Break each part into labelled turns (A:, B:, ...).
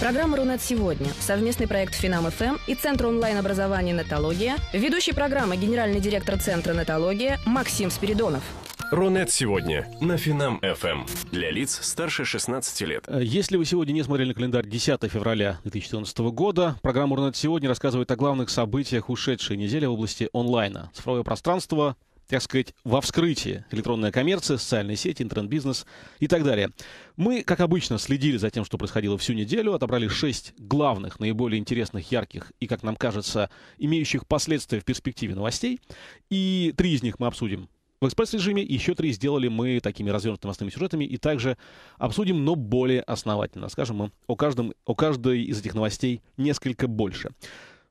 A: Программа «Рунет сегодня» – совместный проект «Финам-ФМ» и Центр онлайн-образования «Нетология», ведущий программы генеральный директор Центра «Нетология» Максим Спиридонов.
B: Рунет сегодня на Финам ФМ для лиц старше 16 лет. Э, если вы сегодня не смотрели
C: на календарь 10 февраля 2014 года, программа Рунет сегодня рассказывает о главных событиях ушедшей недели в области онлайна. Цифровое пространство, так сказать, во вскрытии. Электронная коммерция, социальные сети, интернет-бизнес и так далее. Мы, как обычно, следили за тем, что происходило всю неделю, отобрали шесть главных, наиболее интересных, ярких и, как нам кажется, имеющих последствия в перспективе новостей. И три из них мы обсудим в экспресс-режиме, еще три сделали мы такими развернутыми основными сюжетами и также обсудим, но более основательно. Скажем мы о, каждом, о каждой из этих новостей несколько больше.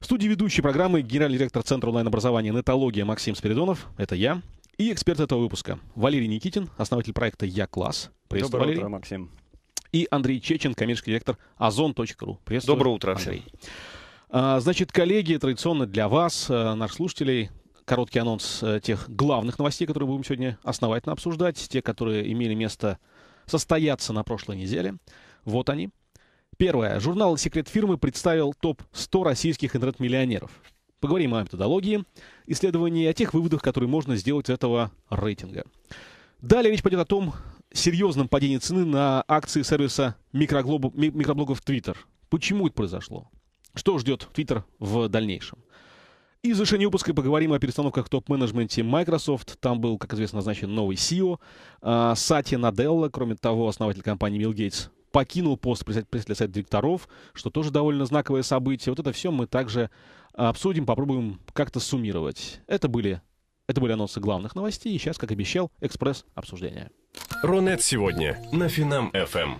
C: В студии ведущей программы генеральный директор Центра онлайн-образования «Нетология» Максим Спиридонов. Это я. И эксперт этого выпуска Валерий Никитин, основатель проекта «Я-класс». Приветствую, Доброе Валерий. утро, Максим. И Андрей Чечен, коммерческий директор озон.ру. Приветствую, Доброе утро, Андрей. А, значит, коллеги, традиционно для вас, а, наших слушателей, короткий анонс э, тех главных новостей, которые будем сегодня основательно обсуждать, те, которые имели место состояться на прошлой неделе. Вот они. Первое. Журнал «Секрет фирмы» представил топ-100 российских интернет-миллионеров. Поговорим о методологии исследований, о тех выводах, которые можно сделать из этого рейтинга. Далее речь пойдет о том серьезном падении цены на акции сервиса микроблогов, микроблогов Twitter. Почему это произошло? Что ждет Twitter в дальнейшем? И в завершении выпуска поговорим о перестановках в топ-менеджменте Microsoft. Там был, как известно, назначен новый CEO. А, Сати Наделла, кроме того, основатель компании Bill Gates, покинул пост председателя совета директоров, что тоже довольно знаковое событие. Вот это все мы также а, обсудим, попробуем как-то суммировать. Это были, это были анонсы главных новостей, и сейчас, как обещал, экспресс обсуждения. Рунет сегодня на Финам ФМ. Эм.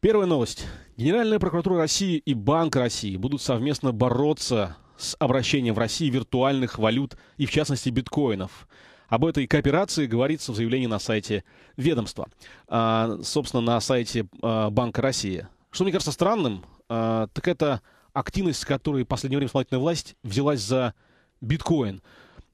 C: Первая новость. Генеральная прокуратура России и Банк России будут совместно бороться с обращением в России виртуальных валют и, в частности, биткоинов. Об этой кооперации говорится в заявлении на сайте ведомства. А, собственно, на сайте а, Банка России. Что мне кажется странным, а, так это активность, с которой в последнее время исполнительная власть взялась за биткоин.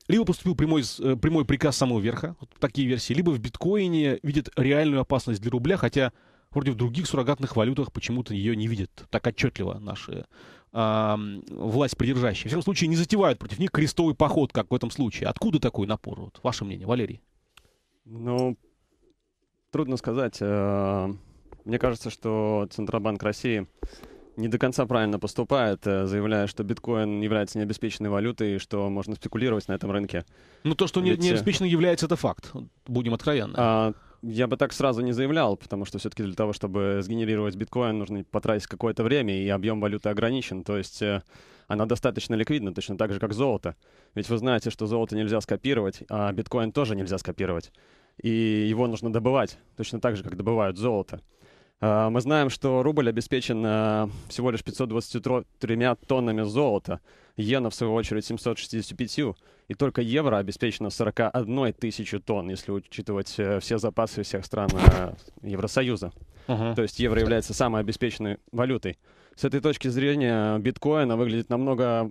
C: Либо поступил прямой, э, прямой приказ самого верха, вот такие версии, либо в биткоине видят реальную опасность для рубля, хотя вроде в других суррогатных валютах почему-то ее не видят так отчетливо наши власть придержащие, в всяком случае, не затевают против них крестовый поход, как в этом случае. Откуда такой напор? Вот, ваше мнение, Валерий. Ну,
D: трудно сказать. Э, мне кажется, что Центробанк России не до конца правильно поступает, э, заявляя, что биткоин является необеспеченной валютой и что можно спекулировать на этом рынке. Ну, то, что Ведь... Э, необеспеченной
C: является, это факт, будем откровенны.
D: А, я бы так сразу не заявлял, потому что все-таки для того, чтобы сгенерировать биткоин, нужно потратить какое-то время, и объем валюты ограничен. То есть э, она достаточно ликвидна, точно так же, как золото. Ведь вы знаете, что золото нельзя скопировать, а биткоин тоже нельзя скопировать. И его нужно добывать, точно так же, как добывают золото. А, мы знаем, что рубль обеспечен э, всего лишь 523 тоннами золота, иена, в свою очередь, 765, и только евро обеспечено 41 тысячу тонн, если учитывать э, все запасы всех стран э, Евросоюза. Uh-huh. То есть евро является самой обеспеченной валютой. С этой точки зрения биткоина выглядит намного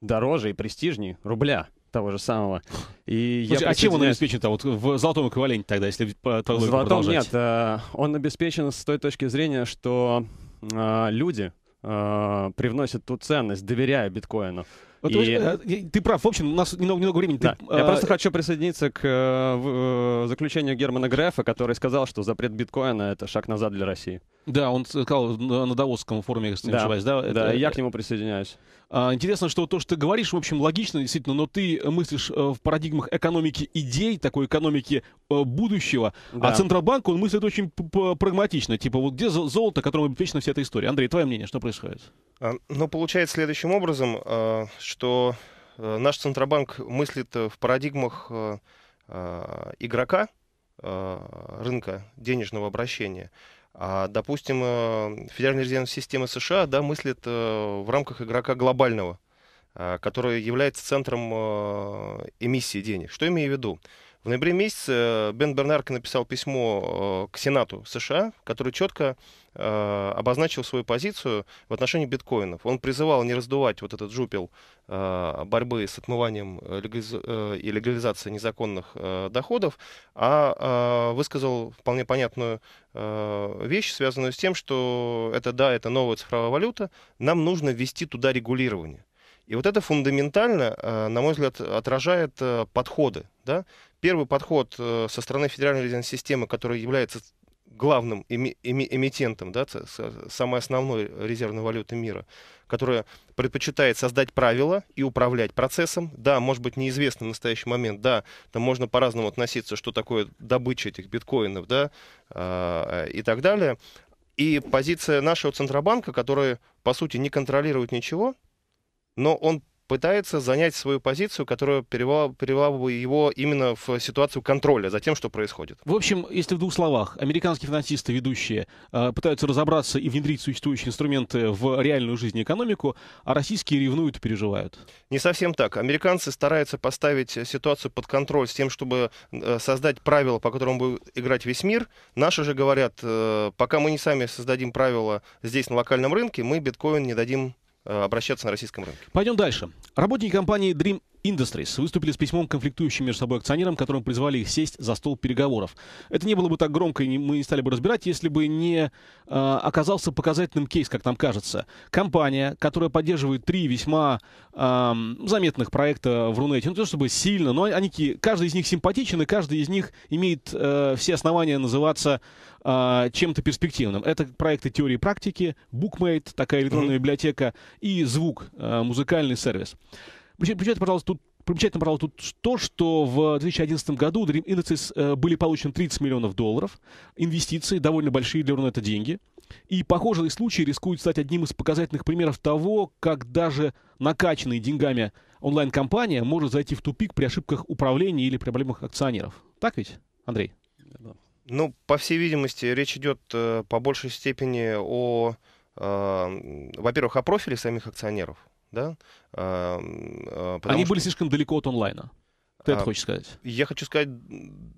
D: дороже и престижнее рубля того же самого. И Слушай, я а чем он обеспечен -то? Вот в золотом эквиваленте тогда, если по В золотом нет. Э, он обеспечен с той точки зрения, что э, люди э, привносят ту ценность, доверяя биткоину. Вот, э,
C: и... Ты прав. В общем, у нас немного, немного времени. Да. Ты, Я э, просто
D: хочу присоединиться к э, заключению
C: Германа Грефа, который сказал,
D: что запрет биткоина — это шаг назад для России.
C: Да, он сказал на Давосском форуме, если не да. ошибаюсь. Да, да это, я к нему присоединяюсь. А, интересно, что то, что ты говоришь, в общем, логично, действительно, но ты мыслишь в парадигмах экономики идей, такой экономики будущего, а да. а Центробанк, он мыслит очень прагматично, типа, вот где золото, которому обеспечена вся эта история? Андрей, твое мнение, что происходит?
E: А, Но ну, получается следующим образом, а, что э, наш Центробанк мыслит э, в парадигмах э, игрока рынка денежного обращения. А, допустим, Федеральная резервная система США да, мыслит в рамках игрока глобального, который является центром эмиссии денег. Что имею в виду? В ноябре месяце э, Бен Бернарк написал письмо э, к Сенату США, который четко э, обозначил свою позицию в отношении биткоинов. Он призывал не раздувать вот этот жупел борьбы с отмыванием и легализацией незаконных доходов, а высказал вполне понятную вещь, связанную с тем, что это да, это новая цифровая валюта, нам нужно ввести туда регулирование. И вот это фундаментально, на мой взгляд, отражает подходы. Да? Первый подход э, со стороны федеральной резервной системы, которая является главным эми, эми, эмитентом, да, самой основной резервной валюты мира, которая предпочитает создать правила и управлять процессом. Да, может быть, неизвестно в настоящий момент, да, там можно по-разному относиться, что такое добыча этих биткоинов, да, а, э, и так далее. И позиция нашего Центробанка, который, по сути, не контролирует ничего, но он пытается занять свою позицию, которая перевела, перевела бы его именно в ситуацию контроля за тем, что происходит.
C: В общем, если в двух словах, американские финансисты, ведущие, э, пытаются разобраться и внедрить существующие
E: инструменты в реальную жизнь и экономику, а российские ревнуют и переживают. Не совсем так. Американцы стараются поставить ситуацию под контроль с тем, чтобы э, создать правила, по которым будет играть весь мир. Наши же говорят, э, пока мы не сами создадим правила здесь, на локальном рынке, мы биткоин не дадим Э, обращаться на российском рынке.
C: Пойдем дальше. Работники компании Dream Industries выступили с письмом конфликтующим между собой акционерам, которым призвали их сесть за стол переговоров. Это не было бы так громко, и мы не стали бы разбирать, если бы не э, оказался показательным кейс, как нам кажется. Компания, которая поддерживает три весьма э, заметных проекта в Рунете, ну то чтобы сильно, но они, каждый из них симпатичен, и каждый из них имеет э, все основания называться а, чем-то перспективным. Это проекты теории и практики, Bookmate, такая электронная mm-hmm. библиотека, и звук, а, музыкальный сервис. Примечательно, пожалуйста, тут Примечательно, пожалуйста, тут то, что в 2011 году Dream Industries э, были получены 30 миллионов долларов, инвестиции довольно большие для Рунета деньги. И похожий случай рискует стать одним из показательных примеров того, как даже накачанные деньгами онлайн-компания может зайти в тупик при ошибках управления или проблемах акционеров. Так ведь, Андрей?
E: Ну, по всей видимости, речь идет э, по большей степени о, э, во-первых, о профиле самих акционеров. Да? Э, э Они что... были слишком далеко от онлайна. Ты это а, хочешь сказать? Я хочу сказать,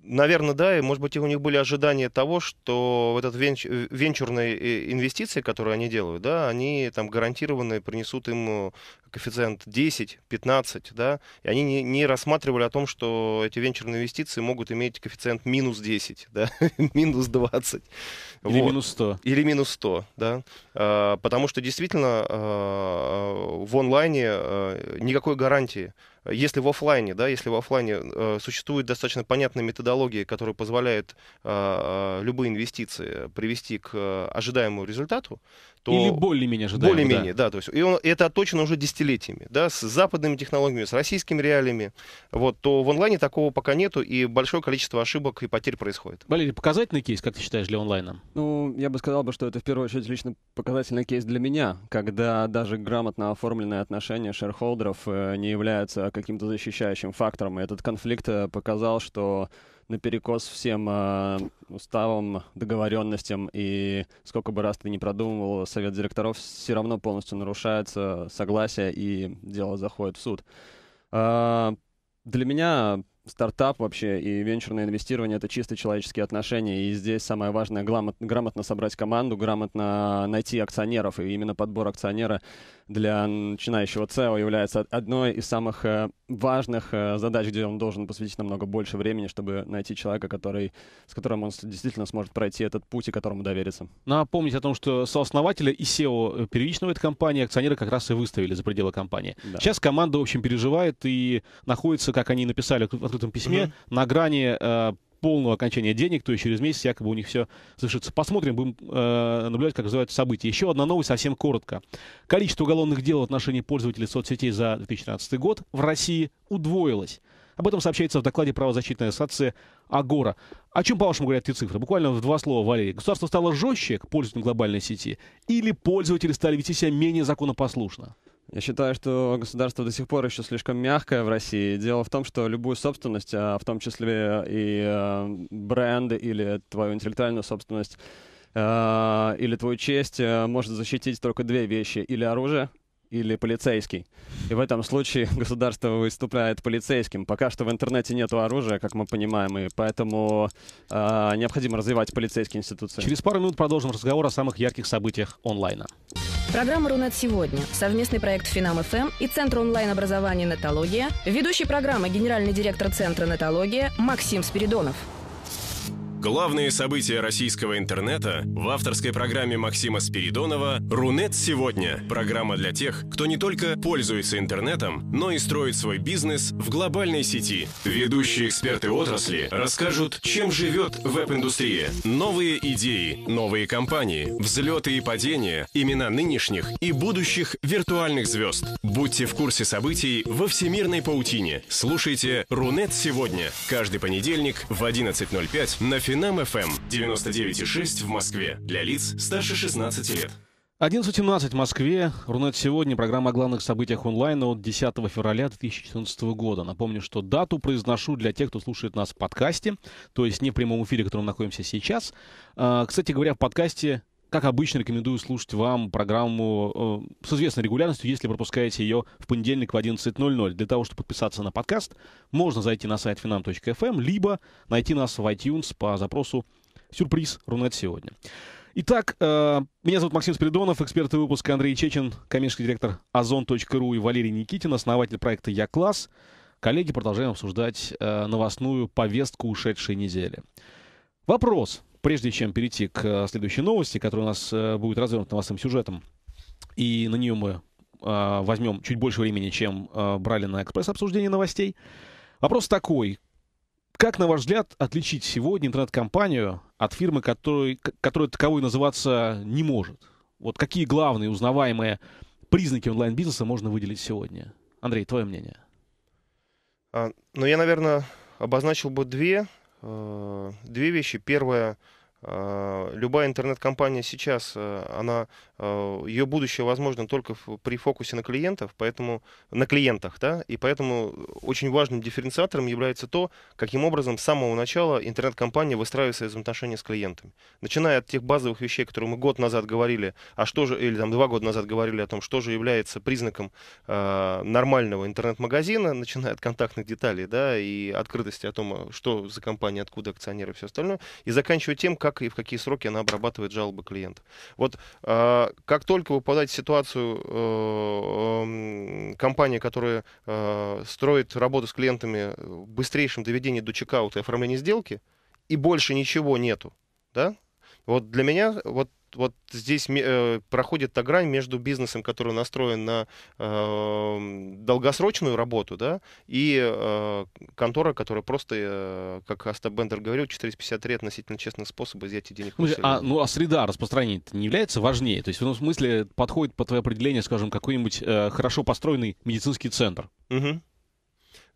E: наверное, да, и, может быть, у них были ожидания того, что этот венч... венчурные э, инвестиции, которые они делают, да, они там гарантированно принесут им э, коэффициент 10, 15, да, и они не, не рассматривали о том, что эти венчурные инвестиции могут иметь коэффициент минус 10, да, минус 20. Или вот. минус 100. Или минус 100, да, а, потому что действительно а, а в онлайне а, никакой гарантии если в офлайне, да, если в офлайне э, существует достаточно понятная методология, которая позволяет э, э любые инвестиции привести к э, ожидаемому результату, то... Или более-менее
C: ожидаемо. Более-менее,
E: да. да. То есть, и, он, это отточено уже десятилетиями, да, с западными технологиями, с российскими реалиями, вот, то в онлайне такого пока нету, и большое количество ошибок и потерь происходит.
C: Валерий, показательный кейс, как ты считаешь, для онлайна?
D: Ну, я бы сказал, бы, что это в первую очередь лично показательный кейс для меня, когда даже грамотно оформленные отношения шерхолдеров э, не являются каким-то защищающим фактором. И этот конфликт э, показал, что наперекос всем э, уставам, договоренностям, и сколько бы раз ты ни продумывал, совет директоров все равно полностью нарушается согласие, и дело заходит в суд. Э, для меня стартап вообще и венчурное инвестирование — это чисто человеческие отношения, и здесь самое важное грамотно собрать команду, грамотно найти акционеров, и именно подбор акционера — для начинающего SEO является одной из самых э, важных э, задач, где он должен посвятить намного больше времени, чтобы найти человека, который, с которым он действительно сможет пройти этот путь и которому довериться.
C: Напомнить о том, что сооснователя и SEO э, первичного этой компании акционеры как раз и выставили за пределы компании. Да. Сейчас команда, в общем, переживает и находится, как они написали в открытом письме, угу. на грани полного окончания денег, то и через месяц якобы у них все завершится. Посмотрим, будем э, наблюдать, как развиваются события. Еще одна новость совсем коротко. Количество уголовных дел в отношении пользователей соцсетей за 2013 год в России удвоилось. Об этом сообщается в докладе правозащитной ассоциации Агора. О чем, по-вашему, говорят эти цифры? Буквально в два слова, Валерий. Государство стало жестче к пользователям глобальной сети или пользователи стали вести себя менее законопослушно? Я считаю, что государство до сих пор еще слишком мягкое
D: в России. Дело в том, что любую собственность, а в том числе и э, бренды или твою интеллектуальную собственность, э, или твою честь э, может защитить только две вещи. Или оружие, или полицейский. И в этом случае государство выступает полицейским. Пока что в интернете нет оружия, как мы понимаем, и поэтому э,
C: необходимо развивать полицейские институции. Через пару минут продолжим разговор о самых ярких событиях онлайна.
A: Программа «Рунет сегодня» – совместный проект «Финам-ФМ» и Центр онлайн-образования «Нетология», ведущий программы генеральный директор Центра «Нетология» Максим Спиридонов –
B: Главные события российского интернета в авторской программе Максима Спиридонова «Рунет сегодня» – программа для тех, кто не только пользуется интернетом, но и строит свой бизнес в глобальной сети. Ведущие эксперты отрасли расскажут, чем живет веб-индустрия, новые идеи, новые компании, взлеты и падения, имена нынешних и будущих виртуальных звезд. Будьте в курсе событий во всемирной паутине. Слушайте «Рунет сегодня» каждый понедельник в 11.05 на федеральном Финам FM 99,6 эм, в Москве. Для лиц старше 16 лет.
C: 11.17 в Москве. Рунет сегодня. Программа о главных событиях онлайн от 10 февраля 2014 года. Напомню, что дату произношу для тех, кто слушает нас в подкасте, то есть не в прямом эфире, в котором мы находимся сейчас. А, кстати говоря, в подкасте как обычно, рекомендую слушать вам программу э, с известной регулярностью, если пропускаете ее в понедельник в 11.00. Для того, чтобы подписаться на подкаст, можно зайти на сайт finam.fm, эм, либо найти нас в iTunes по запросу «Сюрприз Рунет сегодня». Итак, э, меня зовут Максим Спиридонов, эксперты выпуска Андрей Чечин, коммерческий директор озон.ру и Валерий Никитин, основатель проекта «Я-класс». Коллеги, продолжаем обсуждать э, новостную повестку ушедшей недели. Вопрос – прежде чем перейти к э, следующей новости, которая у нас э, будет развернута новостным сюжетом, и на нее мы а, возьмем чуть больше времени, чем э, брали на экспресс-обсуждение новостей. Вопрос такой. Как, на ваш взгляд, отличить сегодня интернет-компанию от фирмы, которой, которая таковой называться не может? Вот какие главные узнаваемые признаки онлайн-бизнеса можно выделить сегодня? Андрей, твое мнение.
E: А, ну, я, наверное, обозначил бы две. Э, две вещи. Первое, а, любая интернет-компания сейчас, э, она, э, ее будущее возможно только при фокусе на клиентов, поэтому, на клиентах, да, и поэтому очень важным дифференциатором является то, каким образом с самого начала интернет-компания выстраивает свои взаимоотношения с клиентами. Начиная от тех базовых вещей, которые мы год назад говорили, а что же, или там два года назад говорили о том, что же является признаком э, нормального интернет-магазина, начиная от контактных деталей, да, и открытости о том, э, что за компания, откуда акционеры и все остальное, и заканчивая тем, как как и в какие сроки она обрабатывает жалобы клиента. Вот а, как только вы попадаете в ситуацию э, э, компании, которая э, строит работу с клиентами в быстрейшем доведении до чекаута и оформлении сделки, и больше ничего нету, да, вот для меня вот вот здесь э, проходит та грань между бизнесом, который настроен на э, долгосрочную работу, да, и э, контора, которая просто, э, как Аста Бендер говорил, лет относительно честных способов взять денег. Ну,
C: а, ну, а среда распространения не является важнее? То есть, в этом смысле подходит по твое определение, скажем, какой-нибудь э, хорошо построенный медицинский центр? Угу.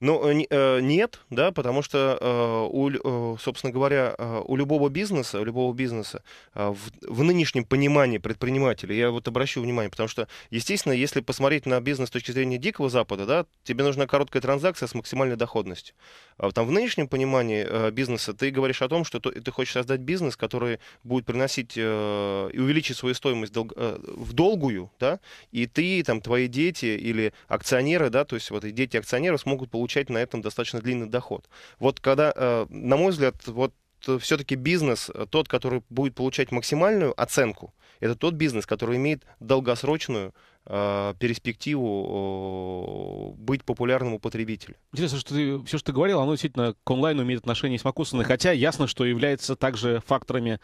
E: Ну, э, э, нет, да, потому что, э, собственно говоря, у любого бизнеса, у любого бизнеса в, в нынешнем понимании предпринимателя, я вот обращу внимание, потому что, естественно, если посмотреть на бизнес с точки зрения Дикого Запада, да, тебе нужна короткая транзакция с максимальной доходностью. А там в нынешнем понимании бизнеса ты говоришь о том, что ты хочешь создать бизнес, который будет приносить и увеличить свою стоимость в долгую, да, и ты, там, твои дети или акционеры, да, то есть вот и дети акционеров смогут получить получать на этом достаточно длинный доход. Вот когда, э, на мой взгляд, вот э, все-таки бизнес, э, тот, который будет получать максимальную оценку, это тот бизнес, который имеет долгосрочную перспективу быть популярным у потребителя.
C: Интересно, что ты, все, что ты говорил, оно действительно к онлайну имеет отношение с Макусиной, хотя ясно, что является также факторами,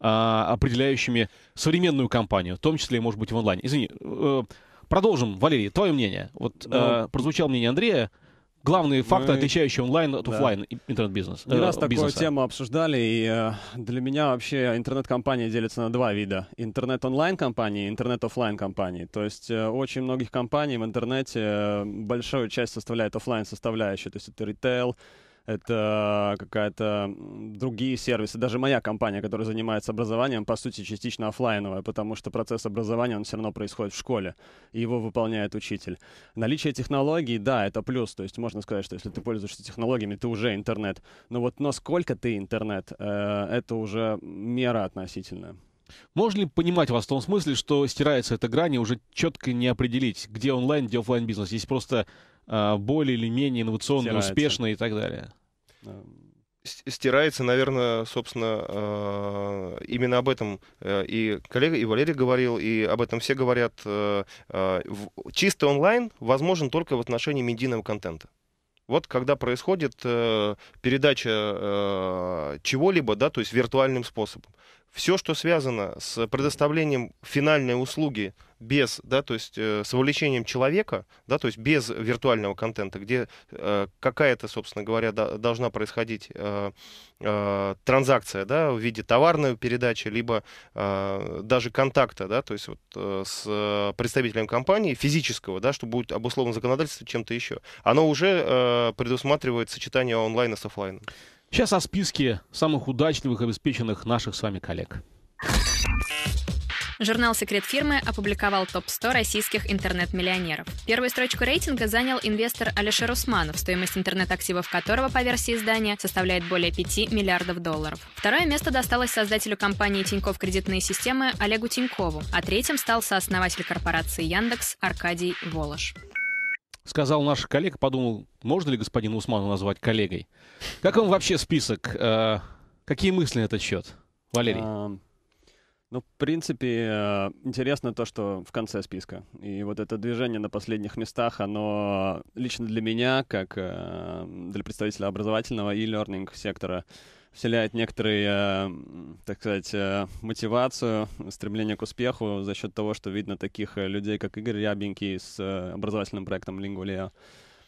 C: а, определяющими современную компанию, в том числе, может быть, в онлайне. Извини, продолжим, Валерий, твое мнение. Вот ну, э, прозвучало мнение Андрея, Главный факт Мы... отличающие онлайн от да. офлайн интернет-бизнес. Не э, раз такую тему обсуждали, и
D: э, для меня вообще интернет-компания делится на два вида. Интернет-онлайн-компании и интернет-офлайн-компании. То есть э, очень многих компаний в интернете э, большую часть составляет офлайн составляющая. То есть это ритейл, это какая-то другие сервисы. Даже моя компания, которая занимается образованием, по сути, частично офлайновая, потому что процесс образования, он все равно происходит в школе, и его выполняет учитель. Наличие технологий, да, это плюс. То есть можно сказать, что если ты пользуешься технологиями, ты уже интернет. Но вот насколько ты интернет, э, это
C: уже мера относительная. Можно ли понимать вас в том смысле, что стирается эта грань и уже четко не определить, где онлайн, где офлайн бизнес? Есть просто а, более или менее
E: инновационно, Стирается. успешно и так далее. Стирается, наверное, собственно, а, именно об этом э, и коллега, и Валерий говорил, и об этом все говорят. Э, а, Чистый онлайн возможен только в отношении медийного контента. Вот когда происходит э, передача чего-либо, да, то есть виртуальным способом. Все, что связано с предоставлением финальной услуги без, да, то есть э, с вовлечением человека, да, то есть без виртуального контента, где э, какая-то, собственно говоря, да, должна происходить э, э, транзакция, да, в виде товарной передачи, либо э, даже контакта, да, то есть вот э, с представителем компании физического, да, что будет обусловлено законодательство чем-то еще, оно уже э, предусматривает сочетание онлайна с офлайном. Сейчас о списке самых удачливых,
C: обеспеченных наших с вами коллег.
A: Журнал «Секрет фирмы» опубликовал топ-100 российских интернет-миллионеров. Первую строчку рейтинга занял инвестор Алишер Усманов, стоимость интернет-активов которого, по версии издания, составляет более 5 миллиардов долларов. Второе место досталось создателю компании «Тиньков кредитные системы» Олегу Тинькову, а третьим стал сооснователь корпорации «Яндекс» Аркадий Волош
C: сказал наш коллега, подумал, можно ли господину Усману назвать коллегой? Как вам вообще список? Э, какие мысли на этот счет, Валерий?
D: Ну, в принципе, э, интересно то, что в конце списка. И вот это движение на последних местах, оно лично для меня, как э, для представителя образовательного и learning сектора, вселяет некоторые, э, так сказать, мотивацию, стремление к успеху за счет того, что видно таких людей, как Игорь Рябенький с образовательным проектом Lingualeo.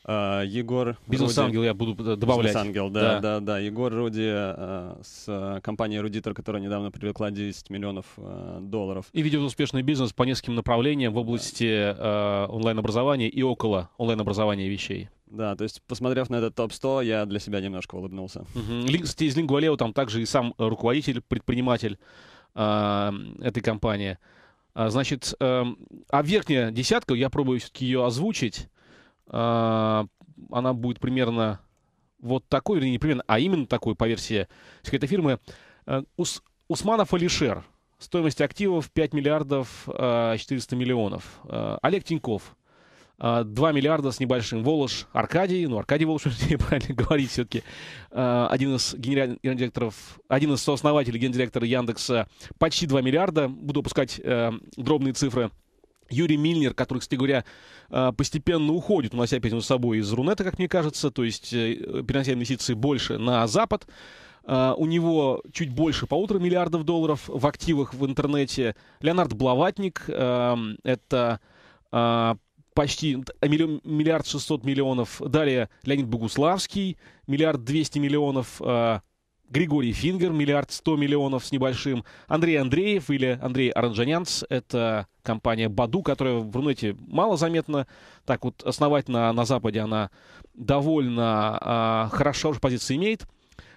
D: А, Егор... Бизнес-ангел Руди... я буду добавлять. Бизнес-ангел, да, да, да, да. Егор Руди э, а, с а, компанией «Рудитор», которая недавно привлекла 10 миллионов э, долларов.
C: И ведет успешный бизнес по нескольким направлениям в области э, онлайн-образования и около онлайн-образования вещей. Да, то есть, посмотрев на этот топ-100, я для себя немножко улыбнулся. Угу. Кстати, из Лингвалео там также и сам руководитель, предприниматель э, этой компании. Значит, э, а верхняя десятка, я пробую все-таки ее озвучить. А, она будет примерно вот такой, или не примерно, а именно такой, по версии секрета фирмы. А, Ус, Усманов Алишер. Стоимость активов 5 миллиардов 400 а, миллионов. Олег Тиньков. 2 миллиарда с небольшим. Волош Аркадий, ну, Аркадий Волош, правильно говорить все-таки, один из генеральных директоров, один из сооснователей гендиректора Яндекса, почти 2 миллиарда, буду опускать э, дробные цифры, Юрий Мильнер, который, кстати говоря, э, постепенно уходит унося нас опять за собой из Рунета, как мне кажется, то есть э, перенося инвестиции больше на Запад. Э, у него чуть больше полутора миллиардов долларов в активах в интернете. Леонард Блаватник, это почти миллиард шестьсот миллионов. Далее Леонид Богуславский, миллиард двести миллионов. Григорий Фингер, миллиард сто миллионов с небольшим. Андрей Андреев или Андрей Оранжанянц — это компания Баду, которая в Рунете мало заметна. Так вот, основательно на Западе она довольно а, хорошо хорошую позицию имеет.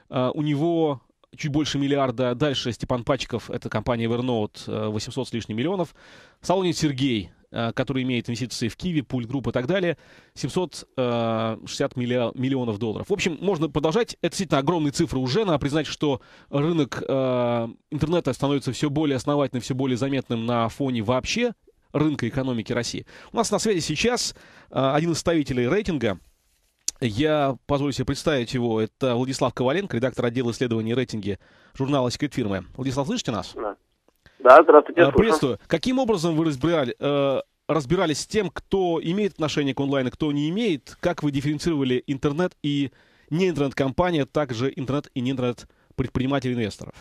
C: А, у него чуть больше миллиарда. Дальше Степан Пачков, это компания Evernote, 800 а, с лишним миллионов. Солонин Сергей, Э, который имеет инвестиции в Киви, Пуль Групп и так далее, 760 э, миллион, миллионов долларов. В общем, можно продолжать. Это действительно огромные цифры уже. Надо признать, что рынок э, интернета становится все более основательным, все более заметным на фоне вообще рынка экономики России. У нас на связи сейчас э, один из ставителей рейтинга. Я позволю себе представить его. Это Владислав Коваленко, редактор отдела исследований и рейтинги журнала «Секрет фирмы». Владислав, слышите нас? Да. Да, здравствуйте. Э, слушаю. Приветствую. Каким образом вы разбирали, э, разбирались с тем, кто имеет отношение к онлайн, онлайну, кто не имеет? Как вы дифференцировали интернет и не интернет-компания, а также интернет и не интернет-предпринимателей инвесторов?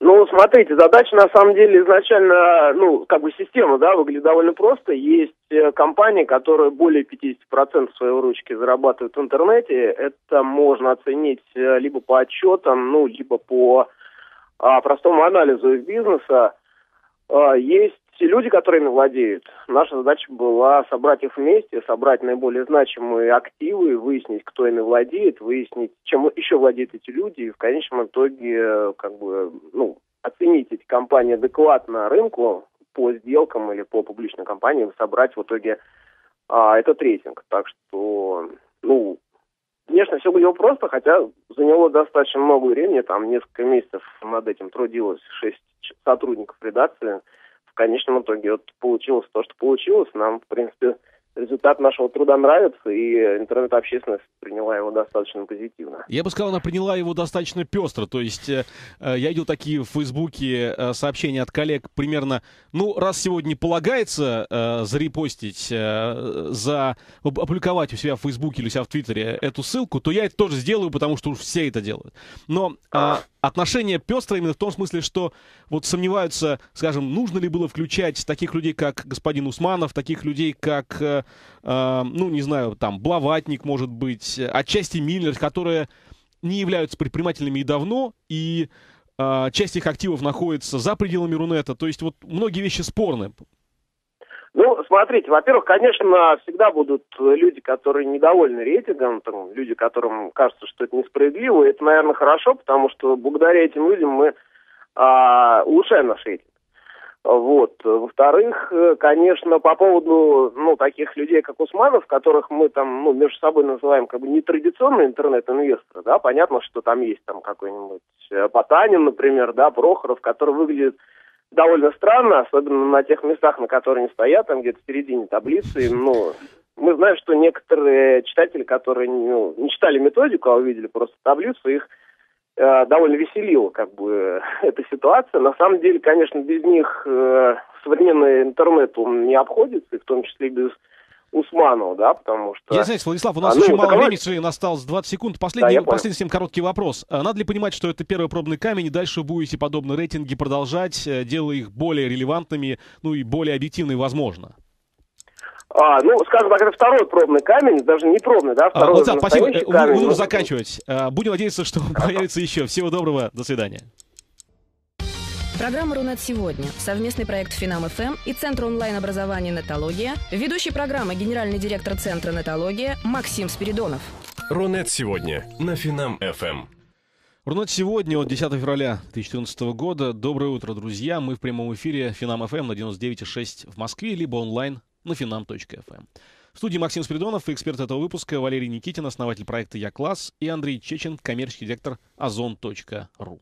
F: Ну, смотрите, задача на самом деле изначально, ну, как бы система, да, выглядит довольно просто. Есть э, компании, которые более 50% своей ручки зарабатывают в интернете. Это можно оценить либо по отчетам, ну, либо по а простому анализу их бизнеса. А, есть люди, которые ими владеют. Наша задача была собрать их вместе, собрать наиболее значимые активы, выяснить, кто ими владеет, выяснить, чем еще владеют эти люди, и в конечном итоге как бы, ну, оценить эти компании адекватно рынку по сделкам или по публичной компании, собрать в итоге а, этот рейтинг. Так что, ну, Конечно, все было просто, хотя заняло достаточно много времени, там несколько месяцев над этим трудилось шесть сотрудников редакции. В конечном итоге вот получилось то, что получилось. Нам, в принципе, результат нашего труда нравится, и интернет-общественность приняла его достаточно позитивно.
C: Я бы сказал, она приняла его достаточно пестро. То есть э, э я видел такие в Фейсбуке э, сообщения от коллег примерно, ну, раз сегодня полагается э, зарепостить, э, за, опубликовать у себя в Фейсбуке или у себя в Твиттере эту ссылку, то я это тоже сделаю, потому что уж все это делают. Но э, отношение пестро именно в том смысле, что вот сомневаются, скажем, нужно ли было включать таких людей, как господин Усманов, таких людей, как... Э, э, ну, не знаю, там, Блаватник, может быть, э, отчасти Миллер, которые не являются предпринимателями и давно, и э, часть их активов находится за пределами Рунета. То есть вот многие вещи спорны.
F: Ну, смотрите, во-первых, конечно, всегда будут люди, которые недовольны рейтингом, там, люди, которым кажется, что это несправедливо. И это, наверное, хорошо, потому что благодаря этим людям мы а, улучшаем наш рейтинг. Вот. Во-вторых, э, конечно, по поводу ну, таких людей, как Усманов, которых мы там ну, между собой называем как бы нетрадиционные интернет-инвесторы, да, понятно, что там есть там какой-нибудь э, Потанин, например, да, Прохоров, который выглядит довольно странно, особенно на тех местах, на которые они стоят, там где-то в середине таблицы, ну, мы знаем, что некоторые читатели, которые ну, не читали методику, а увидели просто таблицу, их Э, довольно веселила как бы эта ситуация. На самом деле, конечно, без них э, современный интернет он не обходится, и в том числе без Усманова, да, потому что... Я знаю,
C: Владислав, у нас а, ну, очень мало времени, сегодня осталось 20 секунд. Последний, да, последний всем короткий вопрос. Э, надо ли понимать, что это первый пробный камень, и дальше будете подобные рейтинги продолжать, э, делая их более релевантными, ну и более объективными, возможно?
F: А, ну, скажем так, это второй пробный камень, даже не пробный,
C: да, а, второй а, вот, да, спасибо, э, камень. Будем заканчивать. Э, будем надеяться, что появится еще. Всего доброго, до свидания.
A: Программа «Рунет сегодня» – совместный проект «Финам-ФМ» и Центр онлайн-образования «Нетология», ведущий программы генеральный директор Центра «Нетология» Максим Спиридонов.
B: «Рунет сегодня» на «Финам-ФМ». Рунет сегодня от 10
C: февраля 2014 года. Доброе утро, друзья. Мы в прямом эфире «Финам-ФМ» на 99,6 в Москве, либо онлайн на finam.fm. Эм. В студии Максим Спиридонов и эксперт этого выпуска Валерий Никитин, основатель проекта «Я-класс» и Андрей Чечин, коммерческий директор озон.ру.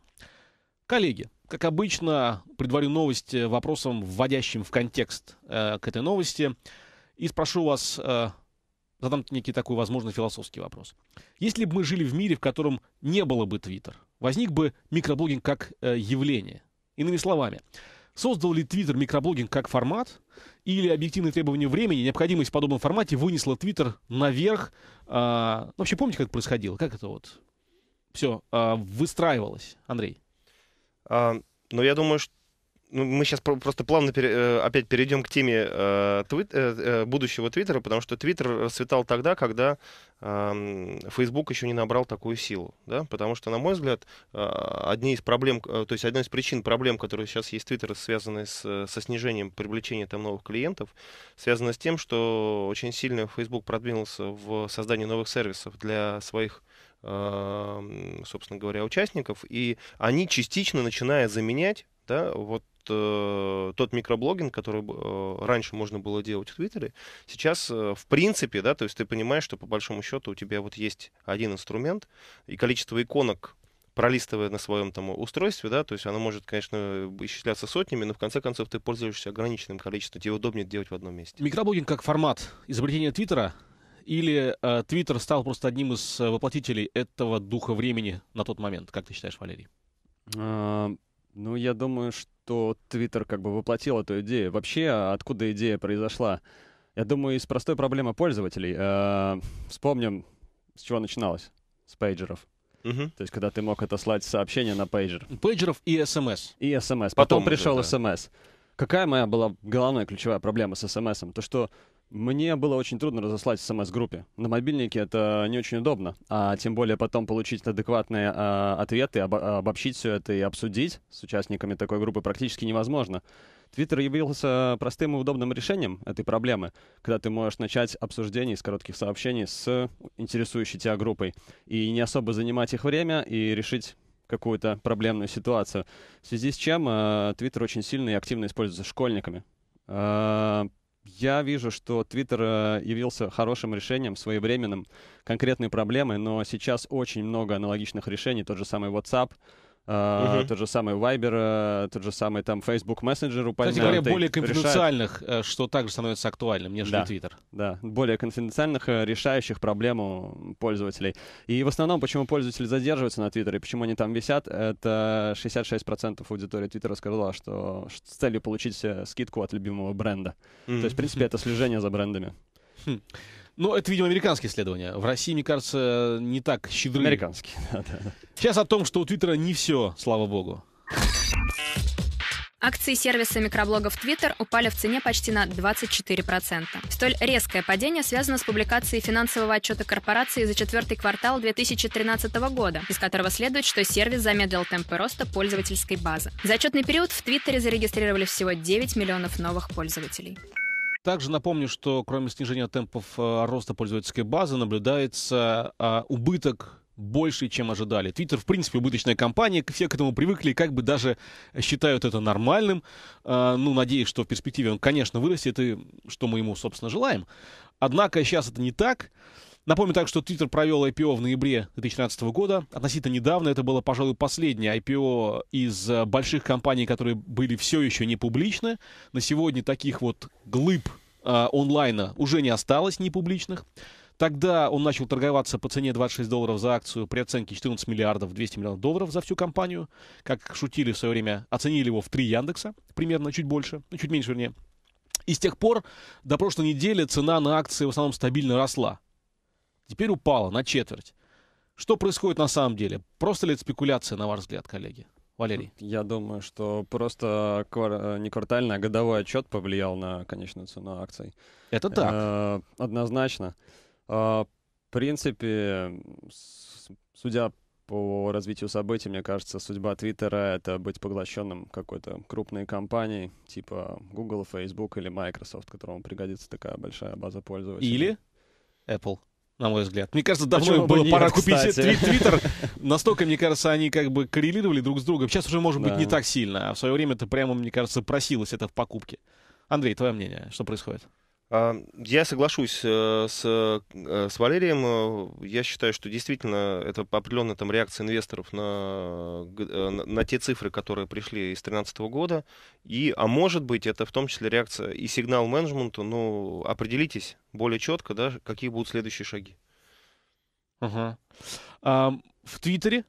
C: Коллеги, как обычно, предварю новость э, вопросом, вводящим в контекст э, к этой новости. И спрошу вас, э, задам некий такой, возможно, философский вопрос. Если бы мы жили в мире, в котором не было бы Твиттер, возник бы микроблогинг как э, явление. Иными словами, Создал ли Твиттер микроблогинг как формат? Или объективные требования времени, необходимость в подобном формате вынесла Твиттер наверх?
E: А, ну, вообще помните, как это происходило? Как это вот все а, выстраивалось, Андрей? А, ну, я думаю, что ну, мы сейчас просто плавно пере, э, опять перейдем к теме э, твит, э, э, будущего Твиттера, потому что Твиттер расцветал тогда, когда э, Facebook еще не набрал такую силу. Да? Потому что, на мой взгляд, э, одни из проблем, э, то есть одна из причин проблем, которые сейчас есть в Твиттере, связанные с, со снижением привлечения там новых клиентов, связана с тем, что очень сильно Facebook продвинулся в создании новых сервисов для своих эм, собственно говоря, участников, и они частично начинают заменять да, вот э, тот микроблогинг, который э, раньше можно было делать в Твиттере, сейчас э, в принципе, да, то есть ты понимаешь, что по большому счету у тебя вот есть один инструмент, и количество иконок, пролистывая на своем там устройстве, да, то есть оно может, конечно, исчисляться сотнями, но в конце концов ты пользуешься ограниченным количеством, тебе удобнее делать в одном месте.
C: Микроблогинг как формат изобретения Твиттера или э, Твиттер стал просто одним из э, воплотителей этого духа времени на тот момент, как ты считаешь, Валерий?
D: А, ну, я думаю, что Твиттер как бы воплотил эту идею. Вообще, а откуда идея произошла? Я думаю, из простой проблемы пользователей. Э, вспомним, с чего начиналось. С пейджеров. Угу. То есть, когда ты мог отослать сообщение на пейджер.
C: Пейджеров и смс. Эм и смс. Эм Потом, Потом пришел
D: смс. Эм Какая моя была главная ключевая проблема с смс? То, что мне было очень трудно разослать смс-группе. На мобильнике это не очень удобно. А тем более потом получить адекватные а, ответы, об, обобщить все это и обсудить с участниками такой группы практически невозможно. Твиттер явился простым и удобным решением этой проблемы, когда ты можешь начать обсуждение из коротких сообщений с интересующей тебя группой и не особо занимать их время и решить какую-то проблемную ситуацию. В связи с чем э, Твиттер э, очень сильно и активно используется школьниками э, я вижу, что Twitter э, явился хорошим решением, своевременным, конкретной проблемой, но сейчас очень много аналогичных решений, тот же самый WhatsApp, Uh-huh. Тот же самый Viber, э, тот же самый там Facebook Messenger упомянутый. Кстати говоря, более конфиденциальных,
C: решает... Э, что также становится актуальным, нежели да, Twitter.
D: Да, более конфиденциальных, э, решающих проблему пользователей. И в основном, почему пользователи задерживаются на Твиттере, почему они там висят, это 66% аудитории Твиттера сказала, что с целью получить скидку от любимого
C: бренда. Mm-hmm. То есть, в принципе, это слежение за брендами. Хм. Ну, это, видимо, американские исследования. В России, мне кажется, не так щедры. Американские, да, да. Сейчас о том, что у Твиттера не все, слава
A: богу. Акции сервиса микроблогов Twitter упали в цене почти на 24%. Столь резкое падение связано с публикацией финансового отчета корпорации за четвертый квартал 2013 года, из которого следует, что сервис замедлил темпы роста пользовательской базы. За отчетный период в Твиттере зарегистрировали всего 9 миллионов новых пользователей.
C: Также напомню, что кроме снижения темпов э, роста пользовательской базы наблюдается а, убыток больше, чем ожидали. Твиттер, в принципе, убыточная компания, все к этому привыкли, как бы даже считают это нормальным. А, ну, надеюсь, что в перспективе он, конечно, вырастет, и что мы ему, собственно, желаем. Однако сейчас это не так. Напомню так, что Twitter провел IPO в ноябре 2013 года. Относительно недавно это было, пожалуй, последнее IPO из э, больших компаний, которые были все еще не публичны. На сегодня таких вот глыб э, онлайна уже не осталось не публичных. Тогда он начал торговаться по цене 26 долларов за акцию при оценке 14 миллиардов 200 миллионов долларов за всю компанию. Как шутили в свое время, оценили его в 3 Яндекса, примерно чуть больше, ну чуть меньше вернее. И с тех пор до прошлой недели цена на акции в основном стабильно росла. Теперь упала на четверть. Что происходит на самом деле? Просто ли это спекуляция, на ваш взгляд, коллеги?
D: Валерий. Ну, я думаю, что просто не квартальный, а годовой отчет повлиял на конечную цену акций. Это так. Э, однозначно. Э, в принципе, судя по развитию событий, мне кажется, судьба Твиттера — это быть поглощенным какой-то крупной компанией, типа Google, Facebook или
C: Microsoft, которому пригодится такая большая база пользователей. Или Apple на мой взгляд. Мне кажется, давно Почему было нет, пора кстати. купить Твиттер. Настолько, мне кажется, они как бы коррелировали друг с другом. Сейчас уже, может быть, да. не так сильно. А в свое время это прямо, мне кажется, просилось это в покупке. Андрей, твое мнение, что происходит?
E: А, я соглашусь э, с, э, с Валерием. Э, я считаю, что действительно это определенная там реакция инвесторов на, на, на те цифры, которые пришли из 2013 года. И, а может быть, это в том числе реакция и сигнал менеджменту, ну, определитесь более четко, да, какие будут следующие шаги. Ага. А, в Твиттере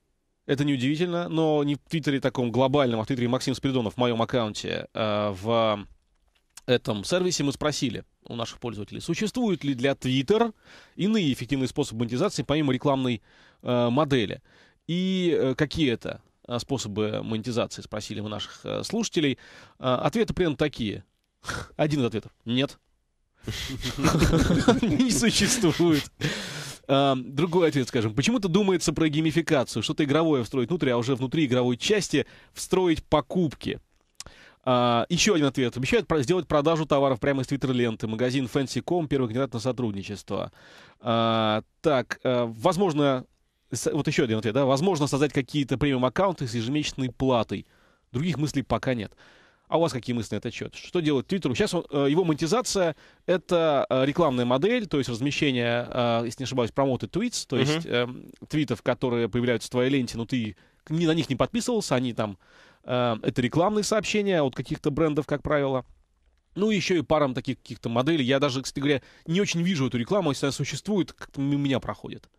E: это неудивительно, но не в
C: Твиттере таком глобальном, а в Твиттере Максим Спиридонов в моем аккаунте в этом сервисе мы спросили, у наших пользователей. существуют ли для Twitter иные эффективные способы монетизации помимо рекламной э, модели? И э, какие это э, способы монетизации, спросили мы наших э, слушателей. Э, ответы примерно такие. Один из ответов — нет. Не существует. Э, другой ответ, скажем. Почему-то думается про геймификацию, что-то игровое встроить внутри а уже внутри игровой части встроить покупки — а, еще один ответ. Обещают сделать продажу товаров прямо из твиттер-ленты. Магазин Fancy.com, первый кандидат на сотрудничество. А, так, а, возможно, вот еще один ответ, да, возможно создать какие-то премиум-аккаунты с ежемесячной платой. Других мыслей пока нет. А у вас какие мысли на этот счет? Что делать Твиттеру? Сейчас он, э, его монетизация — это э, рекламная модель, то есть размещение, если не ошибаюсь, промоты твитс, то uh-huh. есть эм, твитов, которые появляются в твоей ленте, но ты на них не подписывался, они там Эм, это рекламные сообщения от каких-то брендов, как правило. Ну, еще и парам таких каких-то моделей. Я даже, кстати говоря, не очень вижу эту рекламу. Если она существует, как-то мимо меня проходит.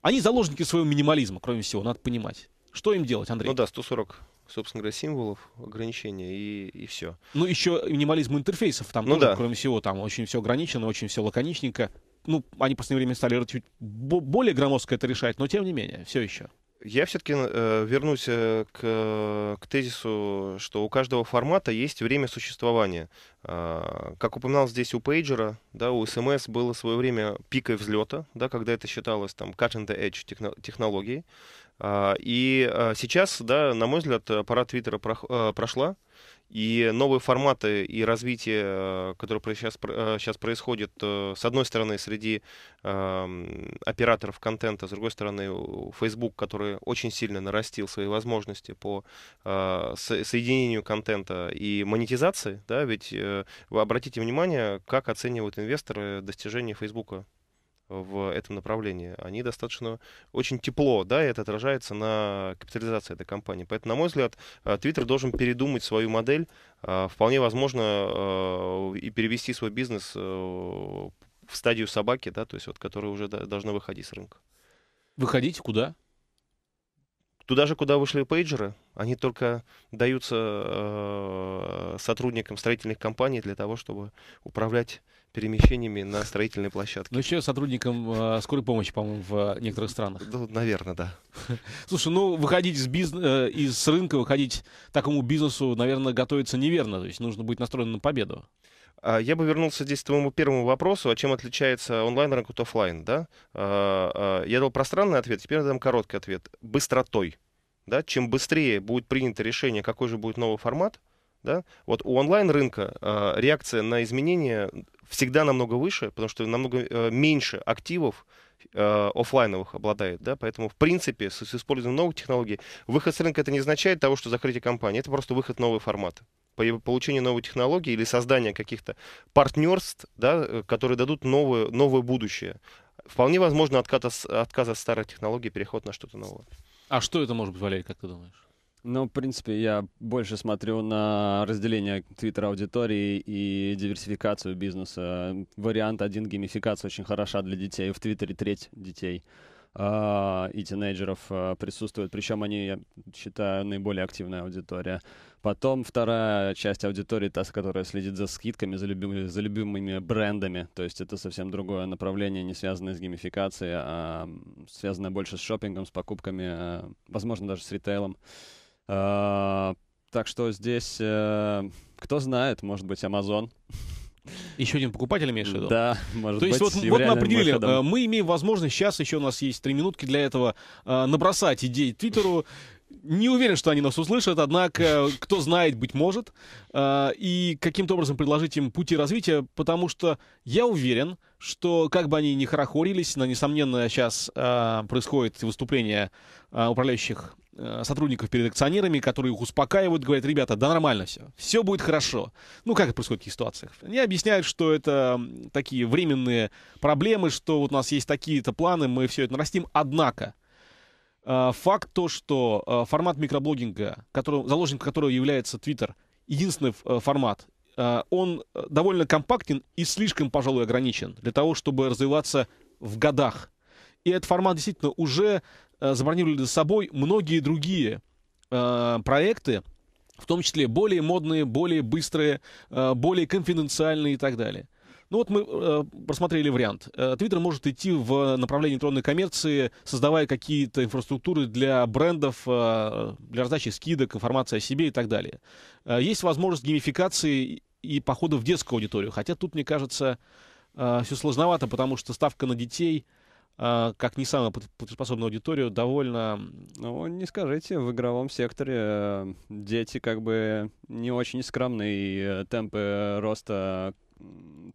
C: Они заложники своего минимализма, кроме всего, надо понимать. Что им делать, Андрей? Ну да, 140
E: собственно говоря, символов, ограничения и, и все.
C: Ну, еще минимализм интерфейсов там ну, тоже, да. кроме всего, там очень все ограничено, очень все лаконичненько. Ну, они в последнее время стали чуть
E: более громоздко это решать, но тем не менее, все еще. Я все-таки э, вернусь э, к, э, к тезису, что у каждого формата есть время существования. Э, как упоминал здесь у пейджера, да, у СМС эм было свое время пикой взлета, да, когда это считалось там cutting the edge техно- технологией. Э, и э, сейчас, да, на мой взгляд, пора Твиттера про, э, прошла. И новые форматы и развитие, э, которое сейчас, э, сейчас происходит, э, с одной стороны, среди эм, операторов контента, с другой стороны, Facebook, который очень сильно нарастил свои возможности по соединению контента и монетизации, да, ведь обратите внимание, как оценивают инвесторы достижения Facebook в этом направлении, они достаточно очень тепло, да, и это отражается на капитализации этой компании. Поэтому, на мой взгляд, Twitter э, должен передумать свою модель, э, вполне возможно, э, и перевести свой бизнес в стадию собаки, да, то есть вот, которая уже должна выходить с рынка. Выходить куда? Туда же, куда вышли пейджеры, они только даются сотрудникам строительных компаний для того, чтобы управлять перемещениями на строительной площадке. Ну, еще сотрудникам э, скорой помощи, по-моему, в э, некоторых странах. Ну, наверное, да.
C: Слушай, ну, выходить из, бизн... э, из рынка,
E: выходить такому бизнесу, наверное, готовиться неверно. То есть нужно быть настроенным на победу. А, я бы вернулся здесь к твоему первому вопросу, а чем отличается онлайн-рынок от офлайн, да? А, а, я дал пространный ответ, теперь я дам короткий ответ. Быстротой. Да? Чем быстрее будет принято решение, какой же будет новый формат, да? Вот у онлайн-рынка реакция на изменения всегда намного выше, потому что намного э, меньше активов э, офлайновых обладает, да, поэтому, в принципе, с, с использованием новых технологий, выход с рынка это не означает того, что закрытие компании, это просто выход в новые форматы получение новой технологии или создание каких-то партнерств, да, э, которые дадут новое, новое будущее. Вполне возможно откат отказ от старых технологий, переход на что-то новое.
C: А что это может быть, Валерий,
E: как ты думаешь? Ну,
D: в принципе, я больше смотрю на разделение твиттер-аудитории и диверсификацию бизнеса. Вариант один геймификация очень хороша для детей. В твиттере треть детей э, и тинейджеров э, а, присутствует. Причем они, я считаю, наиболее активная аудитория. Потом вторая часть аудитории, та, которая следит за скидками, за, любим, за любимыми брендами. То есть это совсем другое направление, не связанное с геймификацией, а связанное больше с шопингом, с покупками, а, возможно, даже с ритейлом. А, так что здесь, э, кто знает, может быть, Amazon
C: еще один покупатель имеешь в виду? Да, может быть. То есть вот, вот мы определили, выходом. Э, мы имеем возможность, сейчас еще у нас есть три минутки для этого, э, набросать идеи Твиттеру. Не уверен, что они нас услышат, однако, кто знает, быть может. И каким-то образом предложить им пути развития, потому что я уверен, что как бы они ни хорохорились, но, несомненно, сейчас происходит выступление управляющих Э, сотрудников перед акционерами, которые их успокаивают, говорят, ребята, да нормально все, все будет хорошо. Ну, как это происходит в таких ситуациях? Они объясняют, что это такие временные проблемы, что вот у нас есть такие-то планы, мы все это нарастим. Однако, э, факт то, что э, формат микроблогинга, который, заложником которого является Twitter, единственный формат, он довольно компактен и слишком, пожалуй, ограничен для того, чтобы развиваться в годах. И этот формат действительно уже э, забронировали за собой многие другие э, проекты, в том числе более модные, более быстрые, э, более конфиденциальные и так далее. Ну вот мы э, просмотрели вариант. Твиттер может идти в направлении электронной коммерции, создавая какие-то инфраструктуры для брендов, э, для раздачи скидок, информации о себе и так далее. Э, есть возможность геймификации и похода в детскую аудиторию. Хотя тут, мне кажется, э, все сложновато, потому что ставка на детей – а, как не самую платежеспособную аудиторию, довольно... Ну, не скажите, в игровом секторе
D: э, дети как бы не очень скромные и э, темпы роста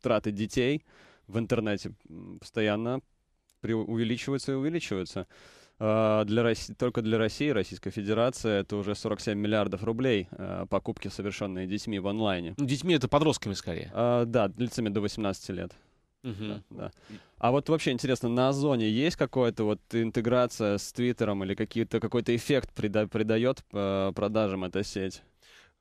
D: траты детей в интернете постоянно увеличиваются и увеличиваются. А, для России, только для России, Российской Федерации, это уже 47 миллиардов рублей э, покупки, совершенные детьми в онлайне. Ну, детьми это подростками скорее. А, да, лицами до 18 лет. Угу. Да. А вот вообще интересно, на Озоне есть какая-то вот интеграция с Твиттером или какие-то, какой-то эффект прида- придает э,
E: продажам эта сеть?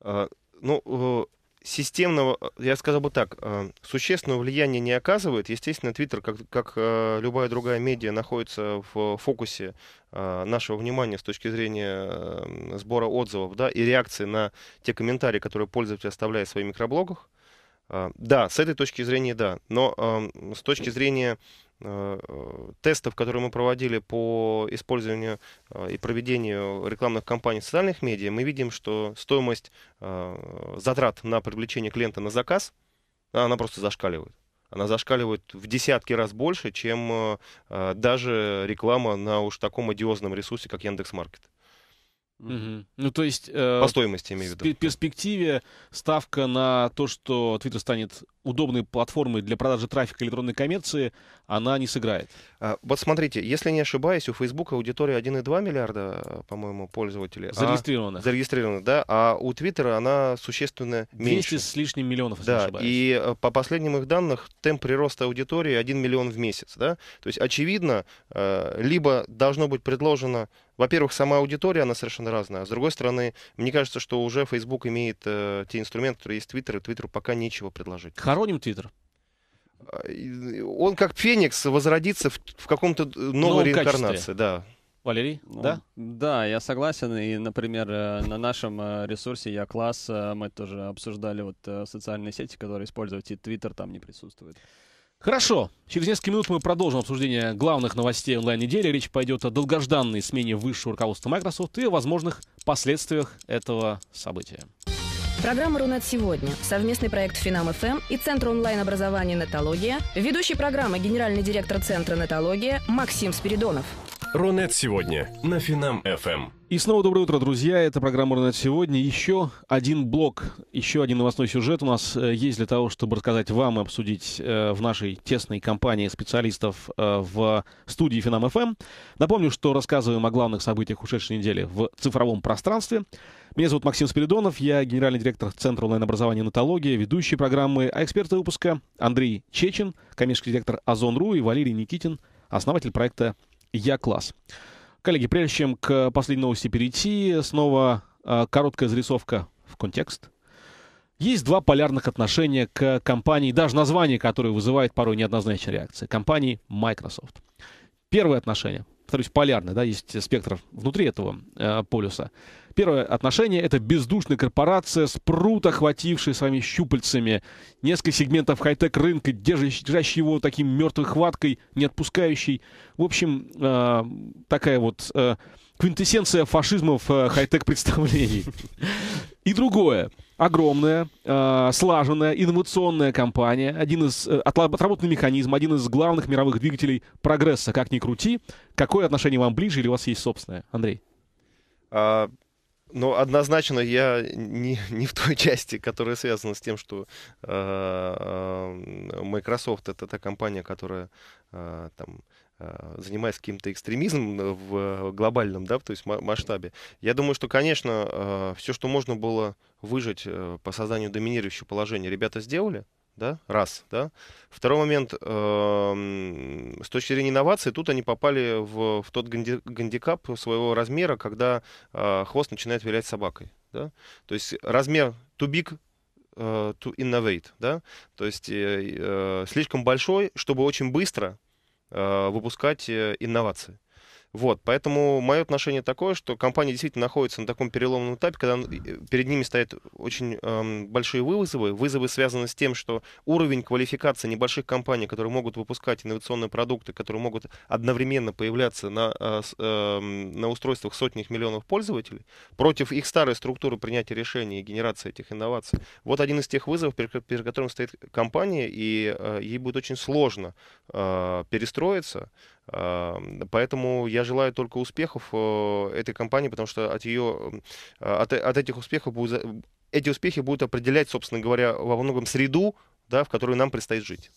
E: А, ну, э, системного, э, я сказал бы так, э, существенного влияния не оказывает. Естественно, Твиттер, как, как э, любая другая медиа, находится в фокусе э, нашего внимания с точки зрения э, сбора отзывов да, и реакции на те комментарии, которые пользователь оставляет в своих микроблогах. А, да, с этой точки зрения, да. Но с точки зрения а, э, тестов, которые мы проводили по использованию а, и проведению рекламных кампаний в социальных медиа, мы видим, что стоимость затрат на привлечение клиента на заказ, она просто зашкаливает. Она зашкаливает в десятки раз больше, чем даже реклама на уж таком одиозном ресурсе, как Яндекс.Маркет.
C: Угу. Ну, то есть... Э, По стоимости, имею в виду. В перспективе ставка на то, что Twitter станет
E: удобной платформой для продажи трафика электронной коммерции, она не сыграет. А, вот смотрите, если не ошибаюсь, у Facebook аудитория 1,2 миллиарда, по-моему, пользователей. Зарегистрировано. А, зарегистрированных, да. А у Твиттера она существенно меньше. 200 с лишним миллионов, если да, не ошибаюсь. И э, по последним их данных, темп прироста аудитории 1 миллион в месяц, да. То есть, очевидно, э, либо должно быть предложено во-первых, сама аудитория, она совершенно разная. А с другой стороны, мне кажется, что уже Facebook имеет э, те инструменты, которые есть Twitter, и Твиттеру пока нечего предложить. Хороним Твиттер. А, он как феникс возродится в, в каком-то э, новой Новом ну, реинкарнации, да.
D: Валерий, ну, да? Да, я согласен. И, например, э, на нашем э, ресурсе Я класс мы тоже обсуждали вот социальные сети, которые используют, и Твиттер там не присутствует.
C: Хорошо. Через несколько минут мы продолжим обсуждение главных новостей онлайн-недели. Речь пойдет о долгожданной смене высшего руководства Microsoft и о возможных последствиях этого события.
A: Программа «Рунет сегодня» – совместный проект Финам ФМ и Центр онлайн-образования «Нетология», ведущий программы генеральный директор Центра «Нетология» Максим Спиридонов –
B: Рунет сегодня на Финам FM. Эм. И снова доброе утро, друзья. Это программа
C: «Рунет сегодня». Еще один блок, еще один новостной сюжет у нас э, есть для того, чтобы рассказать вам и обсудить э, в нашей тесной компании специалистов э, в студии Финам FM. Эм». Напомню, что рассказываем о главных событиях ушедшей недели в цифровом пространстве. Меня зовут Максим Спиридонов, я генеральный директор Центра онлайн-образования «Натология», ведущий программы, а эксперты выпуска Андрей Чечин, коммерческий директор «Озон.ру» и Валерий Никитин, основатель проекта «Я класс». Коллеги, прежде чем к последней новости перейти, снова э, короткая зарисовка в контекст. Есть два полярных отношения к компании, даже название, которое вызывает порой неоднозначные реакции, компании Microsoft. Первое отношение – повторюсь, полярный, да, есть спектр внутри этого э, полюса. Первое отношение — это бездушная корпорация, спрут, охватившая своими щупальцами несколько сегментов хай-тек рынка, держащий его таким мертвой хваткой, не отпускающий. В общем, э, такая вот... Э, Квинтэссенция фашизмов э, хай-тек представлений. И другое. Огромная, э, слаженная, инновационная компания, один из э, отработанный механизм, один из главных мировых двигателей прогресса, как ни крути. Какое отношение вам ближе или у вас есть собственное, Андрей?
E: А, ну, однозначно я не, не в той части, которая связана с тем, что э, Microsoft это та компания, которая э, там а, занимаясь каким-то экстремизмом э, в э, глобальном, да, то есть масштабе. Я думаю, что, конечно, а, все, что можно было выжить э, по созданию доминирующего положения, ребята сделали, да, раз, да. Второй момент, э, с точки зрения инноваций, тут они попали в, в тот гандикап своего размера, когда а, хвост начинает вилять собакой, да. То есть размер too big to innovate, да, то есть слишком большой, чтобы очень быстро Э, выпускать э, инновации. Вот, поэтому мое отношение такое, что компания действительно находится на таком переломном этапе, когда э, перед ними стоят очень эм, большие вызовы. Вызовы связаны с тем, что уровень квалификации небольших компаний, которые могут выпускать инновационные продукты, которые могут одновременно появляться на, э, э, на устройствах сотнях миллионов пользователей, против их старой структуры принятия решений и генерации этих инноваций. Вот один из тех вызовов, перед, перед которым стоит компания, и э, ей будет очень сложно э, перестроиться Поэтому я желаю только успехов э, этой компании, потому что от ее, а, от, э, от этих успехов будут, эти успехи будут определять, собственно говоря, во многом среду, да, в которой нам предстоит жить.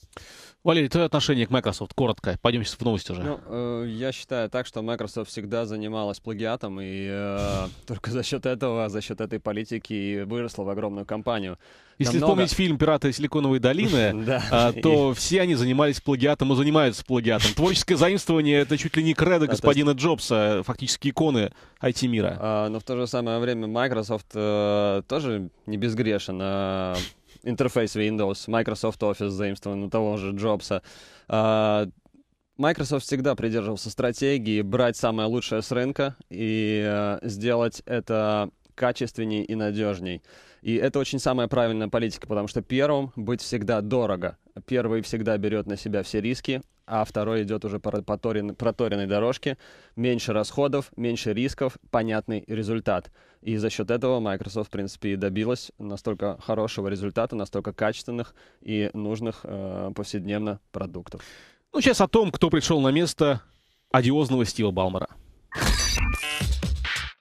C: Валерий, твое отношение к Microsoft коротко. Пойдем в новости уже.
E: Ну, э, я
D: считаю так, что Microsoft всегда занималась плагиатом, и э, только за счет этого, за счет
C: этой политики выросла в огромную компанию. Если Намного... вспомнить фильм «Пираты Силиконовой долины», а, то все они занимались плагиатом и занимаются плагиатом. Творческое заимствование — это чуть ли не кредо господина Джобса, фактически иконы IT-мира. А, но в то же самое время Microsoft
D: э, тоже не безгрешен. А, интерфейс Windows, Microsoft Office заимствован у того же Джобса. А, Microsoft всегда придерживался стратегии брать самое лучшее с рынка и э, сделать это качественней и надежней. И это очень самая правильная политика, потому что первым быть всегда дорого. Первый всегда берет на себя все риски, а второй идет уже по проторенной дорожке. Меньше расходов, меньше рисков, понятный результат. И за счет этого Microsoft, в принципе, и добилась настолько хорошего результата, настолько качественных и
C: нужных э, повседневно продуктов. Ну, сейчас о том, кто пришел на место
A: одиозного Стива Балмера.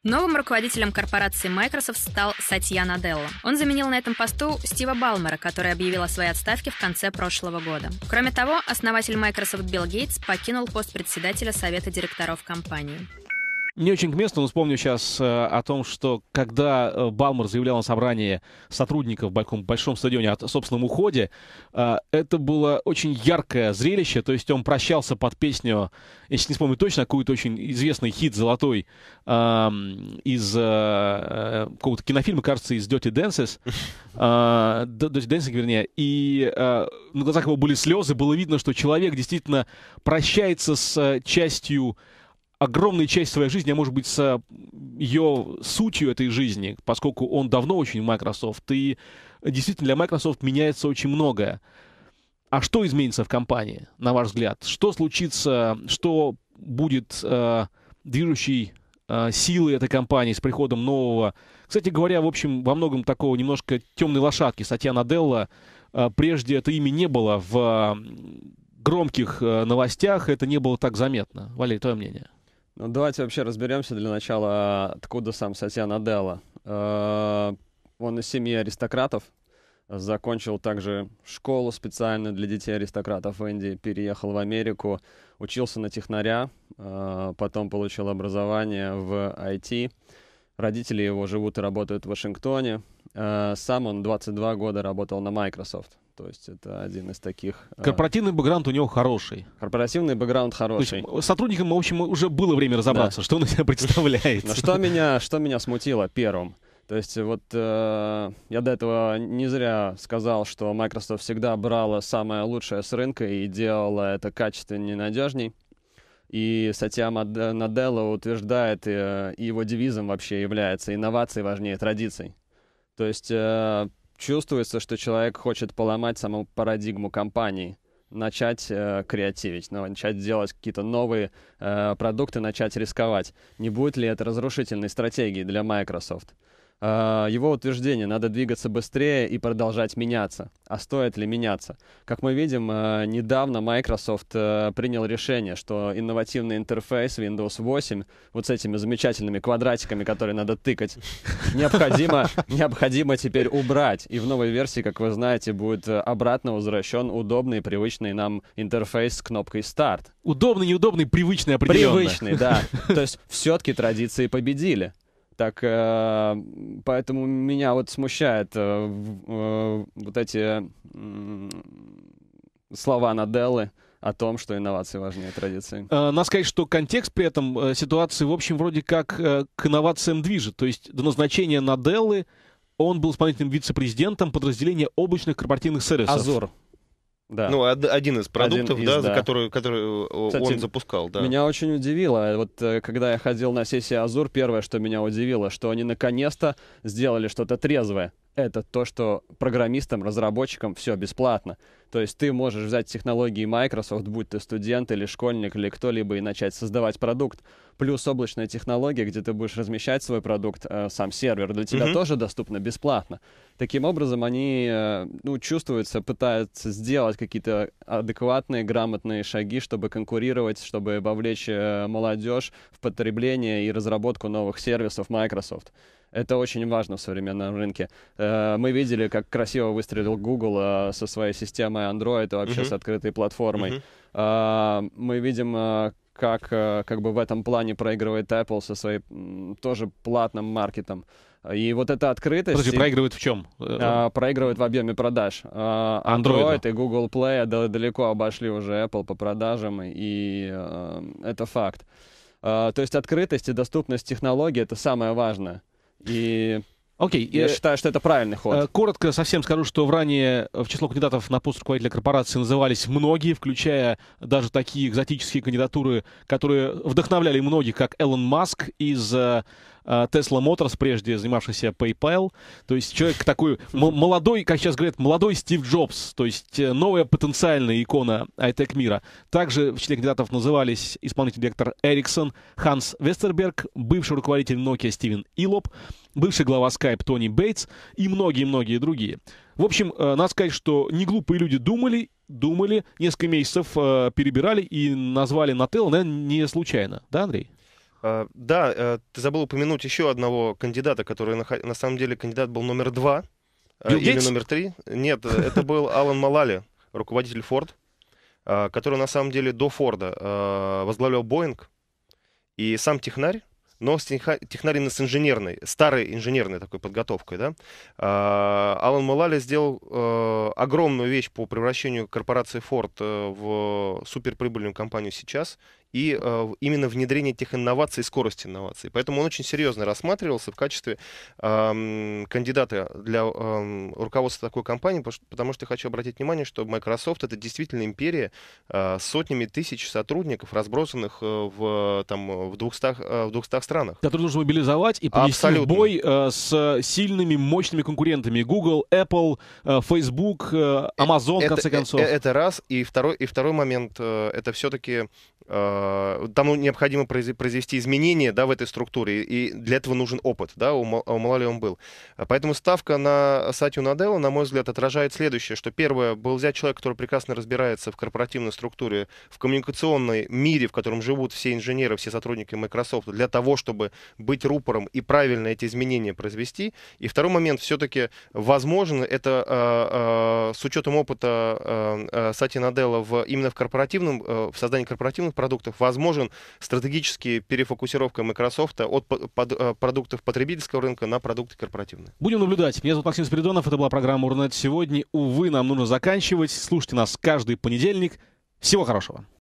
A: Новым руководителем корпорации Microsoft стал Сатья Наделла. Он заменил на этом посту Стива Балмера, который объявил о своей отставке в конце прошлого года. Кроме того, основатель Microsoft Билл Гейтс покинул пост председателя Совета директоров компании
C: не очень к месту, но вспомню сейчас э, о том, что когда э, Балмер заявлял на собрании сотрудников в большом, большом стадионе о собственном уходе, э, это было очень яркое зрелище, то есть он прощался под песню, если не вспомню точно, какой-то очень известный хит золотой эм, из какого-то кинофильма, кажется, из Dirty Dances, Dirty Dancing, вернее, и на глазах его были слезы, было видно, что человек действительно прощается с частью огромной часть своей жизни, а может быть, с ее сутью этой жизни, поскольку он давно очень Microsoft, и действительно для Microsoft меняется очень многое. А что изменится в компании, на ваш взгляд? Что случится, что будет э, движущей э, силой этой компании с приходом нового? Кстати говоря, в общем, во многом такого немножко темной лошадки статья Наделла. Э, прежде это имя не было в э, громких э, новостях, это не было так заметно. Валерий,
D: твое мнение? Ну, давайте вообще разберемся для начала, откуда сам Сатья Наделла. Э, он из семьи аристократов, закончил также школу специально для детей аристократов в Индии, переехал в Америку, учился на технаря, э, потом получил образование в IT. Родители его живут и работают в Вашингтоне. Э, сам он 22 года работал на Microsoft. То есть это один из таких... А, Корпоративный
C: бэкграунд у него хороший.
D: Корпоративный бэкграунд хороший. То
C: есть, сотрудникам, в общем, уже было время разобраться, да. что он из себя представляет. Но что
D: меня, что меня смутило первым? То есть вот э, я до этого не зря сказал, что Microsoft всегда брала самое лучшее с рынка и делала это качественнее и надежней. И статья Наделла утверждает, э, и его девизом вообще является «Инновации важнее традиций». То есть э, чувствуется, что человек хочет поломать саму парадигму компании начать э, креативить, ну, начать делать какие-то новые э, продукты, начать рисковать. Не будет ли это разрушительной стратегией для Microsoft? А, его утверждение, надо двигаться быстрее и продолжать меняться. А стоит ли меняться? Как мы видим, а, недавно Microsoft э, принял решение, что инновативный интерфейс Windows 8 вот с этими замечательными квадратиками, которые надо тыкать, необходимо, необходимо теперь убрать. И в новой версии, как вы знаете, будет э, обратно возвращен удобный, привычный нам интерфейс с кнопкой «Старт».
C: Удобный, неудобный, привычный определенно. Привычный, да.
D: То есть все-таки традиции победили. Так, э, поэтому меня вот смущает э, э, вот эти слова Наделлы о том, что инновации важнее традиции.
C: Надо сказать, что контекст при этом ситуации, в общем, вроде как к инновациям движет. То есть до назначения Наделлы он был исполнительным вице-президентом подразделения облачных корпоративных сервисов. Азор. Да. Ну,
E: один из продуктов, один из, да, да. Который, который э, Кстати, он запускал, да. Меня
C: очень
D: удивило, э, вот э, когда я ходил на сессии Азур, первое, что меня удивило, что они наконец-то сделали что-то трезвое это то, что программистам, разработчикам все бесплатно. То есть ты можешь взять технологии Microsoft, будь ты студент или школьник или кто-либо, и начать создавать продукт. Плюс облачная технология, где ты будешь размещать свой продукт, э, сам сервер, для тебя mm-hmm. тоже доступно бесплатно. Таким образом, они э, ну, чувствуются, пытаются сделать какие-то адекватные, грамотные шаги, чтобы конкурировать, чтобы вовлечь э, молодежь в потребление и разработку новых сервисов Microsoft. Это очень важно в современном рынке. Э, мы видели, как красиво выстрелил Google э, со своей системой Android и вообще mm-hmm. с открытой платформой. Mm-hmm. Мы видим, как, как бы в этом плане проигрывает Apple со своим тоже платным маркетом. И вот эта открытость... Подожди, проигрывает в чем? А, проигрывает в объеме продаж. А, Android, Android и Google Play далеко обошли уже Apple по продажам, и а, это факт. А, то есть открытость и доступность технологий — это самое важное. И Окей. Okay. Я э, считаю, что это правильный ход. Э,
C: коротко совсем скажу, что в ранее э, в число кандидатов на пост руководителя корпорации назывались многие, включая даже такие экзотические кандидатуры, которые вдохновляли многих, как Элон Маск из Э, Tesla Motors, прежде занимавшийся PayPal. То есть человек такой молодой, как сейчас говорят, молодой Стив Джобс, то есть э, новая потенциальная икона айтек мира. Также в числе кандидатов назывались исполнительный директор Эриксон, Ханс Вестерберг, бывший руководитель Nokia Стивен Илоп, бывший глава Skype Тони Бейтс и многие-многие другие. В общем, э, надо сказать, что не глупые люди думали,
E: думали, несколько месяцев э, перебирали и назвали Нателла, наверное, не случайно, да, Андрей? А, да, э, ты забыл упомянуть еще одного кандидата, который на самом деле кандидат был номер два э, Билл или Гейтс? номер три. Нет, э, это был Алан Малали, руководитель Ford, а, который на самом деле до Форда а, возглавлял Боинг и сам технарь, но с технарь с инженерной, старой инженерной такой подготовкой. Да? Алан Малали сделал огромную вещь по превращению корпорации Ford в суперприбыльную компанию сейчас и э, именно внедрение тех инноваций, скорость инноваций. Поэтому он очень серьезно рассматривался в качестве э, кандидата для э, руководства такой компании, потому что, я хочу обратить внимание, что Microsoft это действительно империя э, с сотнями тысяч сотрудников, разбросанных э, в, там, в, 200, э, в 200 странах.
C: Которые нужно мобилизовать и повести Абсолютно. в бой э, с сильными, мощными конкурентами. Google, Apple, э, Facebook, э, Amazon, э, это, в конце концов. Это,
E: это раз. И второй, и второй момент, э, это все-таки э, Э, там необходимо произвести изменения да, в этой структуре, и для этого нужен опыт, да, у Малали он был. Поэтому ставка на Сатью Наделла, на мой взгляд, отражает следующее, что первое, был взять человек, который прекрасно разбирается в корпоративной структуре, в коммуникационной мире, в котором живут все инженеры, все сотрудники Microsoft, для того, чтобы быть рупором и правильно эти изменения произвести. И второй момент, все-таки, возможно, это э, э, с учетом опыта Сати Наделла в, именно в корпоративном, в создании корпоративных продуктов, продуктов. Возможен стратегический перефокусировка Microsoft от под, э, продуктов потребительского рынка на продукты корпоративные.
C: Будем наблюдать. Меня зовут Максим Спиридонов. Это была программа «Урнет сегодня». Увы, нам нужно заканчивать. Слушайте нас каждый понедельник. Всего хорошего.